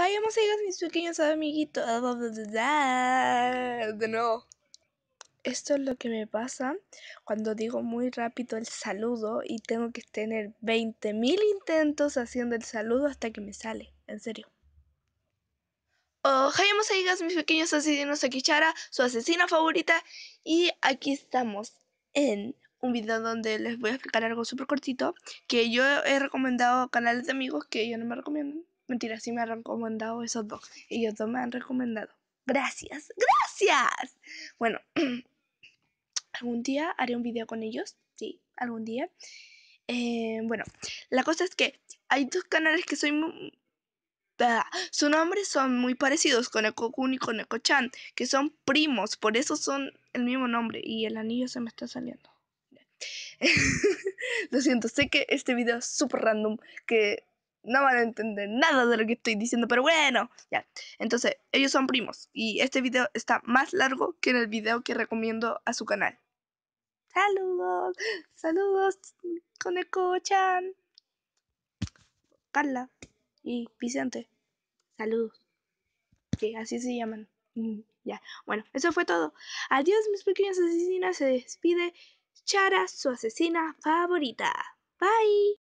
Vayamos mis pequeños amiguitos. Ah, de Esto es lo que me pasa cuando digo muy rápido el saludo y tengo que tener 20.000 intentos haciendo el saludo hasta que me sale. En serio. Oh, hayamos mis pequeños asesinos Akichara, su asesina favorita. Y aquí estamos en un video donde les voy a explicar algo súper cortito que yo he recomendado a canales de amigos que yo no me recomiendan Mentira, sí me han recomendado esos dos. ellos dos me han recomendado. Gracias, gracias. Bueno, algún día haré un video con ellos. Sí, algún día. Eh, bueno, la cosa es que hay dos canales que soy ah, su nombre son muy parecidos con Kun y con Ecochan. chan que son primos, por eso son el mismo nombre y el anillo se me está saliendo. Lo siento, sé que este video es súper random, que no van a entender nada de lo que estoy diciendo, pero bueno, ya. Entonces, ellos son primos y este video está más largo que en el video que recomiendo a su canal. Saludos, saludos, con el chan Carla y Vicente, saludos. Que así se llaman. Mm, ya, bueno, eso fue todo. Adiós, mis pequeñas asesinas. Se despide Chara, su asesina favorita. Bye.